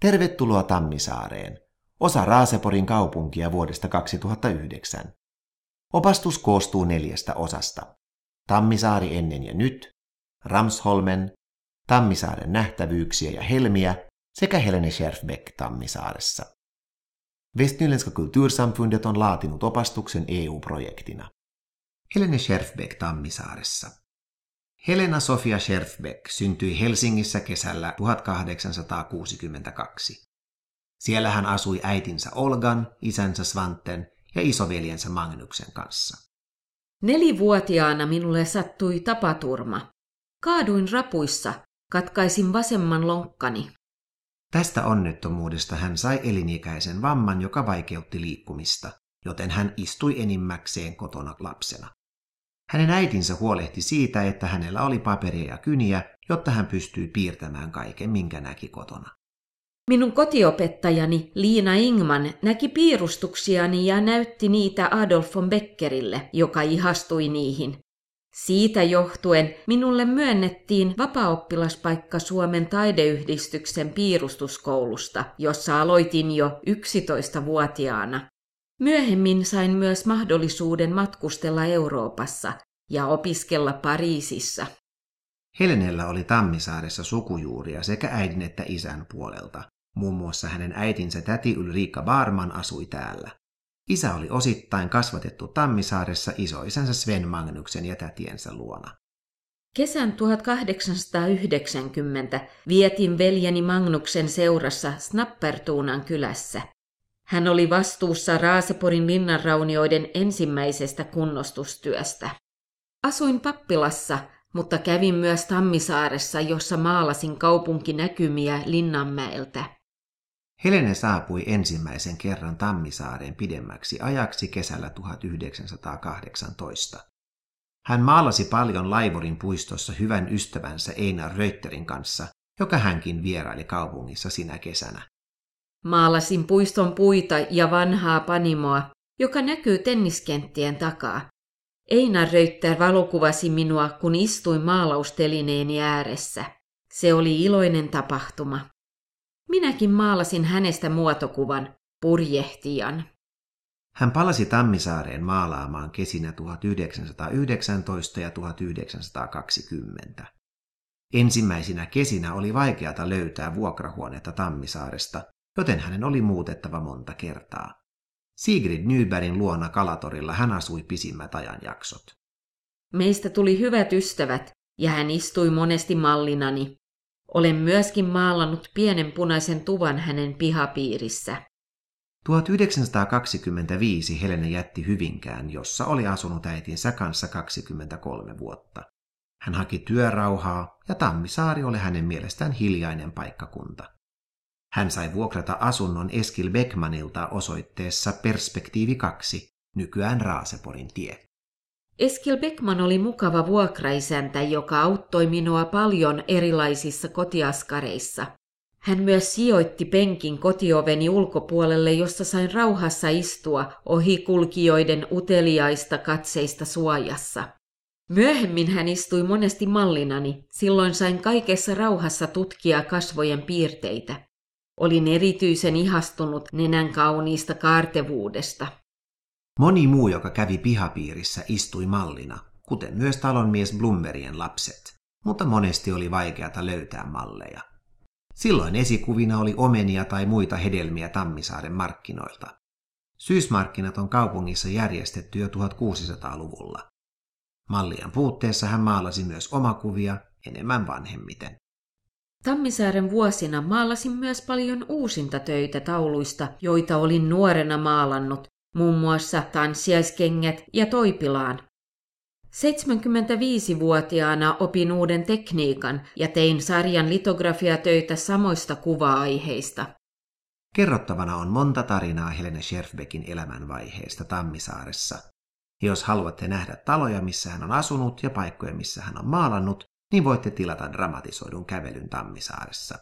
Tervetuloa Tammisaareen, osa Raaseporin kaupunkia vuodesta 2009. Opastus koostuu neljästä osasta. Tammisaari ennen ja nyt, Ramsholmen, Tammisaaren nähtävyyksiä ja helmiä sekä Helene Scherfbeck Tammisaaressa. Vestnylenska kulttuursamfundet on laatinut opastuksen EU-projektina. Helene Scherfbeck Tammisaaressa. Helena Sofia Scherfbeck syntyi Helsingissä kesällä 1862. Siellä hän asui äitinsä Olgan, isänsä Svanten ja isoveljensä Magnuksen kanssa. Nelivuotiaana minulle sattui tapaturma. Kaaduin rapuissa, katkaisin vasemman lonkkani. Tästä onnettomuudesta hän sai elinikäisen vamman, joka vaikeutti liikkumista, joten hän istui enimmäkseen kotona lapsena. Hänen äitinsä huolehti siitä, että hänellä oli paperia ja kyniä, jotta hän pystyi piirtämään kaiken, minkä näki kotona. Minun kotiopettajani Liina Ingman näki piirustuksiani ja näytti niitä Adolf von Beckerille, joka ihastui niihin. Siitä johtuen minulle myönnettiin vapaoppilaspaikka Suomen taideyhdistyksen piirustuskoulusta, jossa aloitin jo 11-vuotiaana. Myöhemmin sain myös mahdollisuuden matkustella Euroopassa ja opiskella Pariisissa. Helenellä oli Tammisaaressa sukujuuria sekä äidin että isän puolelta. Muun muassa hänen äitinsä täti Ulrika Baarman asui täällä. Isä oli osittain kasvatettu Tammisaaressa isoisänsä Sven Magnuksen ja tätiensä luona. Kesän 1890 vietin veljeni Magnuksen seurassa Snappertuunan kylässä. Hän oli vastuussa Raaseporin linnanraunioiden ensimmäisestä kunnostustyöstä. Asuin pappilassa, mutta kävin myös Tammisaaressa, jossa maalasin kaupunkinäkymiä Linnanmäeltä. Helene saapui ensimmäisen kerran Tammisaareen pidemmäksi ajaksi kesällä 1918. Hän maalasi paljon Laivorin puistossa hyvän ystävänsä Einar Röytterin kanssa, joka hänkin vieraili kaupungissa sinä kesänä. Maalasin puiston puita ja vanhaa panimoa, joka näkyy tenniskenttien takaa. Einar Röytter valokuvasi minua, kun istuin maalaustelineeni ääressä. Se oli iloinen tapahtuma. Minäkin maalasin hänestä muotokuvan, purjehtijan. Hän palasi Tammisaareen maalaamaan kesinä 1919 ja 1920. Ensimmäisinä kesinä oli vaikeata löytää vuokrahuonetta Tammisaaresta, joten hänen oli muutettava monta kertaa. Sigrid Nybergin luona Kalatorilla hän asui pisimmät ajanjaksot. Meistä tuli hyvät ystävät, ja hän istui monesti mallinani. Olen myöskin maalannut pienen punaisen tuvan hänen pihapiirissä. 1925 Helena jätti Hyvinkään, jossa oli asunut äitinsä kanssa 23 vuotta. Hän haki työrauhaa ja Tammisaari oli hänen mielestään hiljainen paikkakunta. Hän sai vuokrata asunnon Eskil Beckmanilta osoitteessa Perspektiivi 2, nykyään Raaseporin tie. Eskil Beckman oli mukava vuokraisäntä, joka auttoi minua paljon erilaisissa kotiaskareissa. Hän myös sijoitti penkin kotioveni ulkopuolelle, jossa sain rauhassa istua ohikulkijoiden uteliaista katseista suojassa. Myöhemmin hän istui monesti mallinani, silloin sain kaikessa rauhassa tutkia kasvojen piirteitä. Olin erityisen ihastunut nenän kauniista kaartevuudesta. Moni muu, joka kävi pihapiirissä, istui mallina, kuten myös talonmies Blumberien lapset, mutta monesti oli vaikeata löytää malleja. Silloin esikuvina oli omenia tai muita hedelmiä Tammisaaren markkinoilta. Syysmarkkinat on kaupungissa järjestetty jo 1600-luvulla. Mallien puutteessa hän maalasi myös omakuvia enemmän vanhemmiten. Tammisaaren vuosina maalasin myös paljon uusintatöitä tauluista, joita olin nuorena maalannut, muun muassa tanssiaiskengät ja toipilaan. 75-vuotiaana opin uuden tekniikan ja tein sarjan litografiatöitä samoista kuva-aiheista. Kerrottavana on monta tarinaa Helene Scherfbeckin elämänvaiheesta Tammisaaressa. Jos haluatte nähdä taloja, missä hän on asunut ja paikkoja, missä hän on maalannut, niin voitte tilata dramatisoidun kävelyn Tammisaaressa.